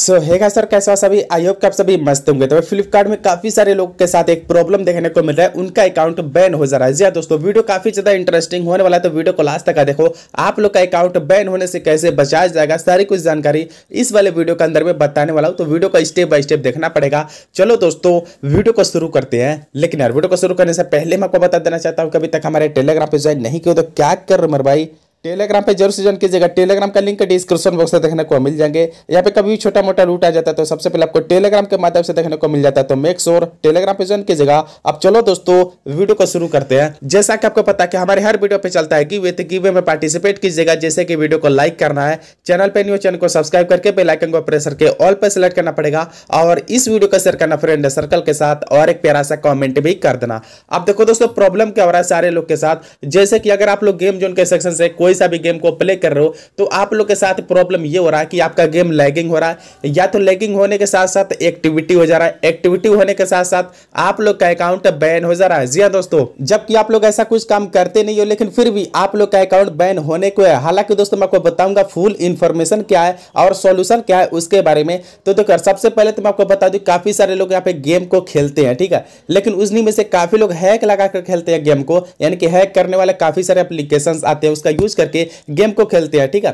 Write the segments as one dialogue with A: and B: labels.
A: सो है guys sir कैसे हो सभी आई होप आप सभी मस्त होंगे तो फ्लिपकार्ट में काफी सारे लोगों के साथ एक प्रॉब्लम देखने को मिल रहा है उनका अकाउंट बैन हो जा रहा है जी हाँ, दोस्तों वीडियो काफी ज्यादा इंटरेस्टिंग होने वाला है तो वीडियो को लास्ट तक देखो आप लोग का अकाउंट बैन होने से कैसे बचाया जाएगा सारी कुछ जानकारी इस वाले वीडियो के अंदर में बताने वाला हूँ तो वीडियो को स्टेप बाय स्टेप देखना पड़ेगा चलो दोस्तों वीडियो को शुरू करते हैं लेकिन यार वीडियो को शुरू करने से पहले मैं आपको बता देना चाहता हूँ कि अभी तक हमारे टेलीग्राम पर ज्वाइन नहीं किया तो क्या कर रहे भाई टेलीग्राम पे जरूर से ज्वाइन कीजिएगा टेलीग्राम का लिंक डिस्क्रिप्शन बॉक्स में देखने को मिल जाएंगे यहाँ पे कभी छोटा मोटा रूट आ जाता है तो सबसे पहले आपको टेलीग्राम के माध्यम से देखने को मिल जाता है तो मेक श्योर टेलीग्राम पे ज्वाइन कीजिएगा अब चलो दोस्तों वीडियो को शुरू करते हैं जैसा कि आपको पता है कि हमारे हर वीडियो पे चलता है कि वे गिवे में पार्टिसिपेट कीजिएगा जैसे कि वीडियो को लाइक करना है चैनल पे न्यू चैनल को सब्सक्राइब करके बेलाइकन को प्रेस करके ऑल पर सेलेक्ट करना पड़ेगा और इस वीडियो को शेयर करना फ्रेंड सर्कल के साथ और एक प्यारा सा कॉमेंट भी कर देना अब देखो दोस्तों प्रॉब्लम क्या हो रहा है सारे लोग के साथ जैसे कि अगर आप लोग गेम जोन के सेक्शन से कोई कोई सा भी गेम को प्ले कर रहे हो तो आप लोग के साथ प्रॉब्लम ये हो रहा है कि आपका गेम लैगिंग हो रहा है या तो लैगिंग होने के साथ साथ एक्टिविटी हो जा रहा है एक्टिविटी होने के साथ साथ आप लोग का अकाउंट बैन हो जा रहा है जी हाँ दोस्तों जबकि आप लोग ऐसा कुछ काम करते नहीं हो लेकिन फिर भी आप लोग का अकाउंट बैन होने को है हालांकि दोस्तों मैं आपको बताऊंगा फुल इन्फॉर्मेशन क्या है और सोल्यूशन क्या है उसके बारे में तो देखो सबसे पहले तो मैं आपको बता दू काफी सारे लोग यहाँ पे गेम को खेलते हैं ठीक है लेकिन उसी में से काफी लोग हैक लगाकर खेलते हैं गेम को यानी कि हैक करने वाले काफी सारे एप्लीकेशन आते हैं उसका यूज करके गेम को खेलते हैं ठीक है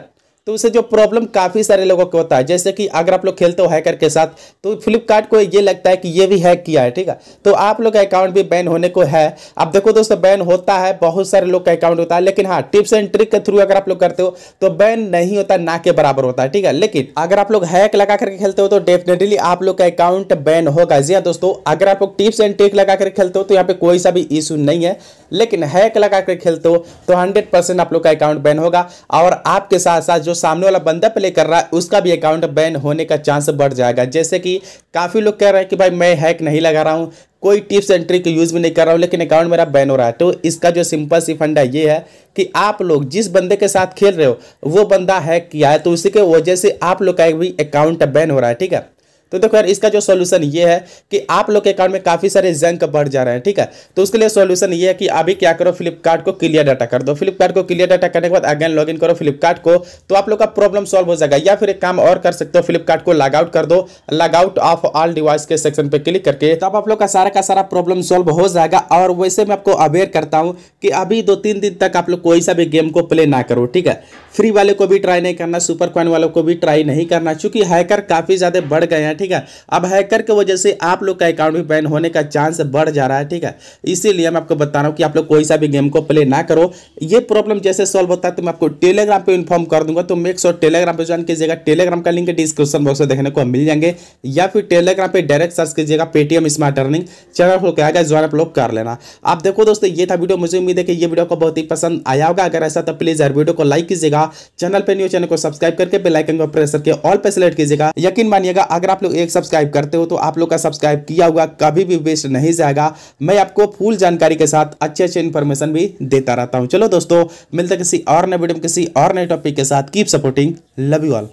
A: तो उसे जो प्रॉब्लम काफ़ी सारे लोगों को होता है जैसे कि अगर आप लोग खेलते हो हैकर के साथ तो फ्लिपकार्ट को ये लगता है कि ये भी हैक किया है ठीक है तो आप लोग का अकाउंट भी बैन होने को है अब देखो दोस्तों बैन होता है बहुत सारे लोग का अकाउंट होता है लेकिन हाँ टिप्स एंड ट्रिक के थ्रू अगर आप लोग करते हो तो बैन नहीं होता ना के बराबर होता है ठीक है लेकिन अगर आप लोग हैक लगा करके खेलते हो तो डेफिनेटली आप लोग का अकाउंट बैन होगा जी हाँ दोस्तों अगर आप लोग टिप्स एंड ट्रिक लगा करके खेलते हो तो यहाँ पे कोई सा भी इशू नहीं है लेकिन हैक लगा कर खेलते हो तो हंड्रेड आप लोग का अकाउंट बैन होगा और आपके साथ साथ जो सामने वाला बंदा प्ले कर रहा है उसका भी अकाउंट बैन होने का चांस बढ़ जाएगा जैसे कि काफ़ी लोग कह रहे हैं कि भाई मैं हैक नहीं लगा रहा हूँ कोई टिप्स एंड ट्रिक यूज़ भी नहीं कर रहा हूँ लेकिन अकाउंट मेरा बैन हो रहा है तो इसका जो सिंपल सी फंडा ये है कि आप लोग जिस बंदे के साथ खेल रहे हो वो बंदा हैक किया है तो उसी के वजह से आप लोग का भी अकाउंट बैन हो रहा है ठीक है तो देखो यार इसका जो सोल्यूशन ये है कि आप लोग के अकाउंट में काफ़ी सारे जंक बढ़ जा रहे हैं ठीक है तो उसके लिए सोल्यूशन ये है कि अभी क्या करो फ्लिपकार्ट को क्लियर डाटा कर दो फ्लिपकार्ट को क्लियर डाटा करने के बाद अगेन लॉगिन करो फ्लिपकार्ट को तो आप लोग का प्रॉब्लम सॉल्व हो जाएगा या फिर एक काम और कर सकते हो फ्लिपकार्ट को लॉगआउट कर दो लॉगआउट ऑफ ऑल डिवाइस के सेक्शन पर क्लिक करके तब आप लोग का सारा का सारा प्रॉब्लम सॉल्व हो जाएगा और वैसे मैं आपको अवेयर करता हूँ कि अभी दो तीन दिन तक आप लोग कोई सा भी गेम को प्ले ना करो ठीक है फ्री वाले को भी ट्राई नहीं करना सुपर क्वाइन वालों को भी ट्राई नहीं करना चूंकि हैकर काफ़ी ज़्यादा बढ़ गए हैं ठीक है अब हैकर की वजह से आप लोग का अकाउंट भी बैन होने का चांस बढ़ जा रहा है ठीक है इसीलिए मैं आपको बता रहा हूँ कि आप लोग कोई सा भी गेम को प्ले ना करो ये प्रॉब्लम जैसे सॉल्व होता है तो मैं आपको टेलीग्राम पर इन्फॉर्म कर दूंगा तो मेक श्योर टेलीग्राम पर ज्वाइन कीजिएगा टेलीग्राम का लिंक डिस्क्रिप्शन बॉक्स में देखने को मिल जाएंगे या फिर टेलीग्राम पर डायरेक्ट सर्च कीजिएगा पेटीएम स्मार्ट अर्निंग चैनल को क्या ज्वाइन आप लोग कर लेना आप देखो दोस्तों ये था वीडियो मुझे उम्मीद है कि ये वीडियो को बहुत ही पसंद आया होगा अगर ऐसा तो प्लीज़ यार वीडियो को लाइक कीजिएगा चैनल पर न्यू चैनल को सब्सक्राइब करके बेल आइकन को प्रेस करके ऑल पे सेलेक्ट कीजिएगा यकीन मानिएगा अगर आप तो एक सब्सक्राइब करते हो तो आप लोग का सब्सक्राइब किया हुआ कभी भी वेस्ट नहीं जाएगा मैं आपको फुल जानकारी के साथ अच्छे अच्छे इन्फॉर्मेशन भी देता रहता हूँ चलो दोस्तों मिलते किसी और नए वीडियो में किसी और नए टॉपिक के साथ keep supporting love you all